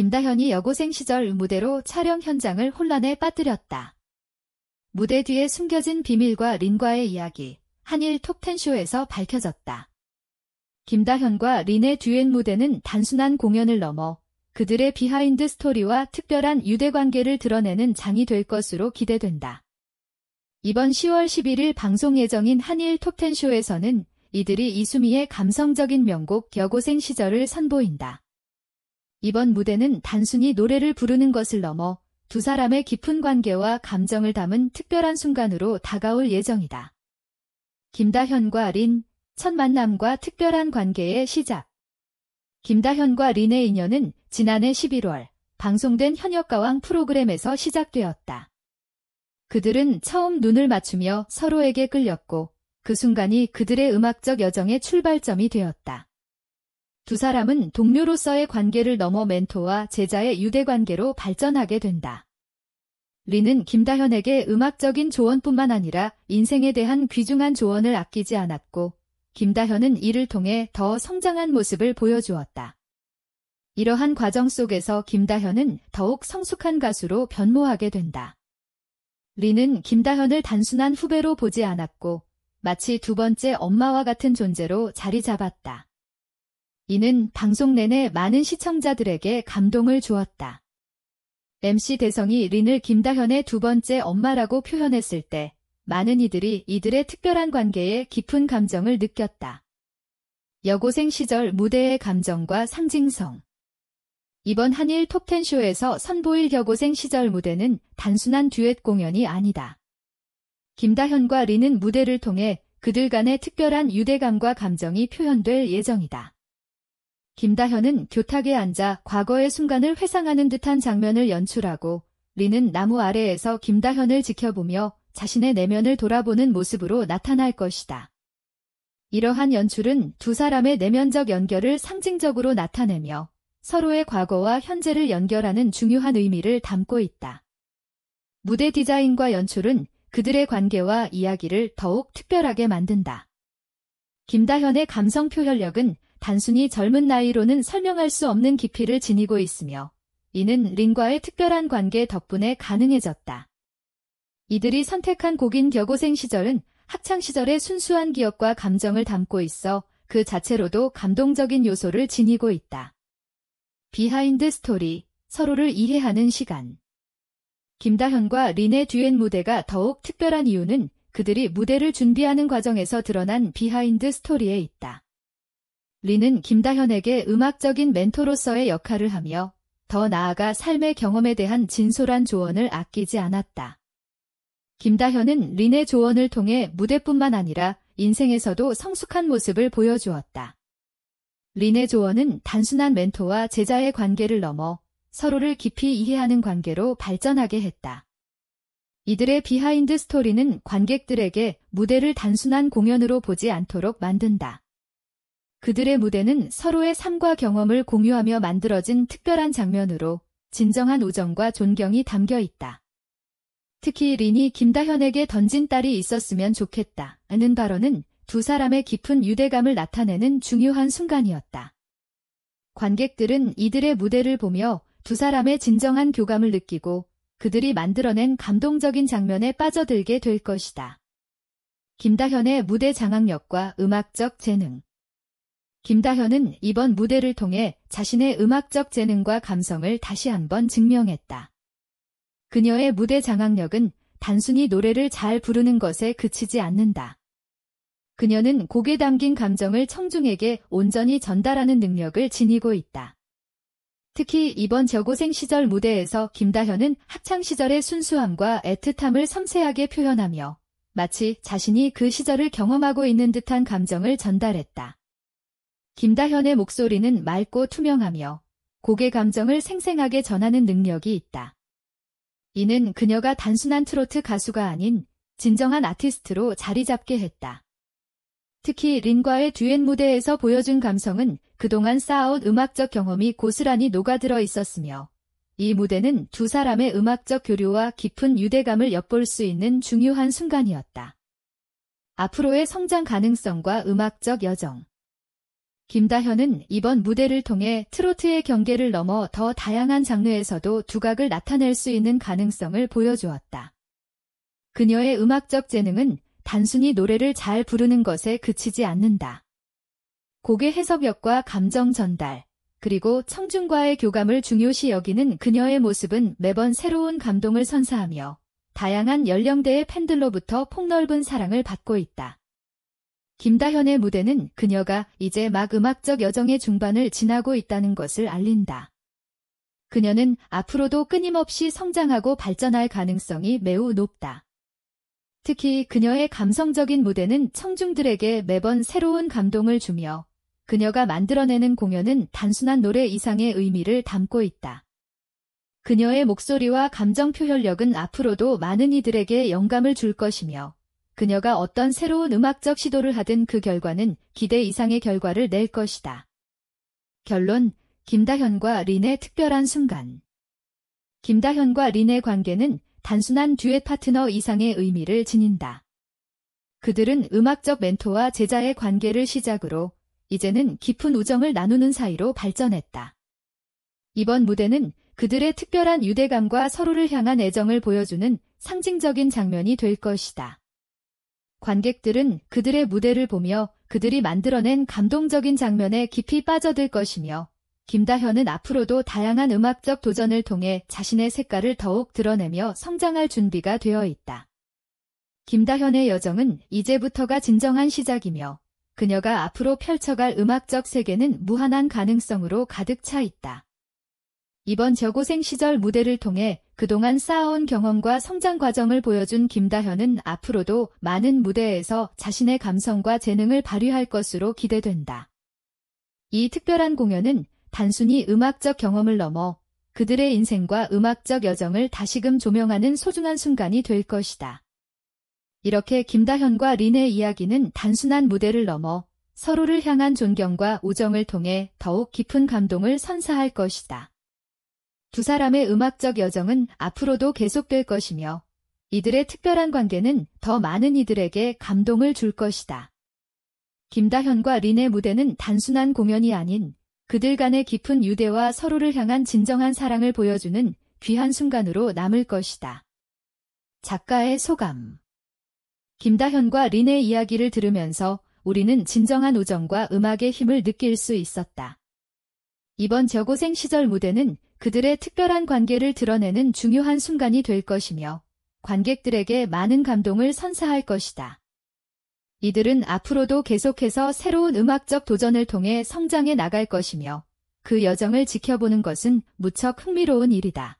김다현이 여고생 시절 무대로 촬영 현장을 혼란에 빠뜨렸다. 무대 뒤에 숨겨진 비밀과 린과의 이야기, 한일 톱텐쇼에서 밝혀졌다. 김다현과 린의 듀엣 무대는 단순한 공연을 넘어 그들의 비하인드 스토리와 특별한 유대관계를 드러내는 장이 될 것으로 기대된다. 이번 10월 11일 방송 예정인 한일 톱텐쇼에서는 이들이 이수미의 감성적인 명곡 여고생 시절을 선보인다. 이번 무대는 단순히 노래를 부르는 것을 넘어 두 사람의 깊은 관계와 감정을 담은 특별한 순간으로 다가올 예정이다. 김다현과 린, 첫 만남과 특별한 관계의 시작. 김다현과 린의 인연은 지난해 11월 방송된 현역가왕 프로그램에서 시작되었다. 그들은 처음 눈을 맞추며 서로에게 끌렸고 그 순간이 그들의 음악적 여정의 출발점이 되었다. 두 사람은 동료로서의 관계를 넘어 멘토와 제자의 유대관계로 발전하게 된다. 리는 김다현에게 음악적인 조언뿐만 아니라 인생에 대한 귀중한 조언을 아끼지 않았고, 김다현은 이를 통해 더 성장한 모습을 보여주었다. 이러한 과정 속에서 김다현은 더욱 성숙한 가수로 변모하게 된다. 리는 김다현을 단순한 후배로 보지 않았고, 마치 두 번째 엄마와 같은 존재로 자리 잡았다. 이는 방송 내내 많은 시청자들에게 감동을 주었다. MC 대성이 린을 김다현의 두 번째 엄마라고 표현했을 때 많은 이들이 이들의 특별한 관계에 깊은 감정을 느꼈다. 여고생 시절 무대의 감정과 상징성 이번 한일 톱텐쇼에서 선보일 여고생 시절 무대는 단순한 듀엣 공연이 아니다. 김다현과 린은 무대를 통해 그들 간의 특별한 유대감과 감정이 표현될 예정이다. 김다현은 교탁에 앉아 과거의 순간을 회상하는 듯한 장면을 연출하고 리는 나무 아래에서 김다현을 지켜보며 자신의 내면을 돌아보는 모습으로 나타날 것이다. 이러한 연출은 두 사람의 내면적 연결을 상징적으로 나타내며 서로의 과거와 현재를 연결하는 중요한 의미를 담고 있다. 무대 디자인과 연출은 그들의 관계와 이야기를 더욱 특별하게 만든다. 김다현의 감성 표현력은 단순히 젊은 나이로는 설명할 수 없는 깊이를 지니고 있으며 이는 린과의 특별한 관계 덕분에 가능해졌다. 이들이 선택한 곡인 겨고생 시절은 학창시절의 순수한 기억과 감정을 담고 있어 그 자체로도 감동적인 요소를 지니고 있다. 비하인드 스토리, 서로를 이해하는 시간. 김다현과 린의 듀엣 무대가 더욱 특별한 이유는 그들이 무대를 준비하는 과정에서 드러난 비하인드 스토리에 있다. 리는 김다현에게 음악적인 멘토로서의 역할을 하며 더 나아가 삶의 경험에 대한 진솔한 조언을 아끼지 않았다. 김다현은 린의 조언을 통해 무대뿐만 아니라 인생에서도 성숙한 모습을 보여주었다. 린의 조언은 단순한 멘토와 제자의 관계를 넘어 서로를 깊이 이해하는 관계로 발전하게 했다. 이들의 비하인드 스토리는 관객들에게 무대를 단순한 공연으로 보지 않도록 만든다. 그들의 무대는 서로의 삶과 경험을 공유하며 만들어진 특별한 장면으로 진정한 우정과 존경이 담겨 있다. 특히 린이 김다현에게 던진 딸이 있었으면 좋겠다. 는 발언은 두 사람의 깊은 유대감을 나타내는 중요한 순간이었다. 관객들은 이들의 무대를 보며 두 사람의 진정한 교감을 느끼고 그들이 만들어낸 감동적인 장면에 빠져들게 될 것이다. 김다현의 무대 장악력과 음악적 재능 김다현은 이번 무대를 통해 자신의 음악적 재능과 감성을 다시 한번 증명했다. 그녀의 무대 장악력은 단순히 노래를 잘 부르는 것에 그치지 않는다. 그녀는 곡에 담긴 감정을 청중에게 온전히 전달하는 능력을 지니고 있다. 특히 이번 저고생 시절 무대에서 김다현은 학창 시절의 순수함과 애틋함을 섬세하게 표현하며 마치 자신이 그 시절을 경험하고 있는 듯한 감정을 전달했다. 김다현의 목소리는 맑고 투명하며 곡의 감정을 생생하게 전하는 능력이 있다. 이는 그녀가 단순한 트로트 가수가 아닌 진정한 아티스트로 자리 잡게 했다. 특히 린과의 듀엣 무대에서 보여준 감성은 그동안 쌓아온 음악적 경험이 고스란히 녹아들어 있었으며 이 무대는 두 사람의 음악적 교류와 깊은 유대감을 엿볼 수 있는 중요한 순간이었다. 앞으로의 성장 가능성과 음악적 여정 김다현은 이번 무대를 통해 트로트의 경계를 넘어 더 다양한 장르에서도 두각을 나타낼 수 있는 가능성을 보여주었다. 그녀의 음악적 재능은 단순히 노래를 잘 부르는 것에 그치지 않는다. 곡의 해석력과 감정 전달, 그리고 청중과의 교감을 중요시 여기는 그녀의 모습은 매번 새로운 감동을 선사하며 다양한 연령대의 팬들로부터 폭넓은 사랑을 받고 있다. 김다현의 무대는 그녀가 이제 막 음악적 여정의 중반을 지나고 있다는 것을 알린다. 그녀는 앞으로도 끊임없이 성장하고 발전할 가능성이 매우 높다. 특히 그녀의 감성적인 무대는 청중들에게 매번 새로운 감동을 주며 그녀가 만들어내는 공연은 단순한 노래 이상의 의미를 담고 있다. 그녀의 목소리와 감정 표현력은 앞으로도 많은 이들에게 영감을 줄 것이며 그녀가 어떤 새로운 음악적 시도를 하든 그 결과는 기대 이상의 결과를 낼 것이다. 결론, 김다현과 린의 특별한 순간. 김다현과 린의 관계는 단순한 듀엣 파트너 이상의 의미를 지닌다. 그들은 음악적 멘토와 제자의 관계를 시작으로 이제는 깊은 우정을 나누는 사이로 발전했다. 이번 무대는 그들의 특별한 유대감과 서로를 향한 애정을 보여주는 상징적인 장면이 될 것이다. 관객들은 그들의 무대를 보며 그들이 만들어낸 감동적인 장면에 깊이 빠져들 것이며 김다현은 앞으로도 다양한 음악적 도전을 통해 자신의 색깔을 더욱 드러내며 성장할 준비가 되어 있다. 김다현의 여정은 이제부터가 진정한 시작이며 그녀가 앞으로 펼쳐갈 음악적 세계는 무한한 가능성으로 가득 차 있다. 이번 저고생 시절 무대를 통해 그동안 쌓아온 경험과 성장 과정을 보여준 김다현은 앞으로도 많은 무대에서 자신의 감성과 재능을 발휘할 것으로 기대된다. 이 특별한 공연은 단순히 음악적 경험을 넘어 그들의 인생과 음악적 여정을 다시금 조명하는 소중한 순간이 될 것이다. 이렇게 김다현과 린의 이야기는 단순한 무대를 넘어 서로를 향한 존경과 우정을 통해 더욱 깊은 감동을 선사할 것이다. 두 사람의 음악적 여정은 앞으로도 계속될 것이며 이들의 특별한 관계는 더 많은 이들에게 감동을 줄 것이다. 김다현과 린의 무대는 단순한 공연이 아닌 그들 간의 깊은 유대와 서로를 향한 진정한 사랑을 보여주는 귀한 순간으로 남을 것이다. 작가의 소감 김다현과 린의 이야기를 들으면서 우리는 진정한 우정과 음악의 힘을 느낄 수 있었다. 이번 저고생 시절 무대는 그들의 특별한 관계를 드러내는 중요한 순간이 될 것이며 관객들에게 많은 감동을 선사할 것이다. 이들은 앞으로도 계속해서 새로운 음악적 도전을 통해 성장해 나갈 것이며 그 여정을 지켜보는 것은 무척 흥미로운 일이다.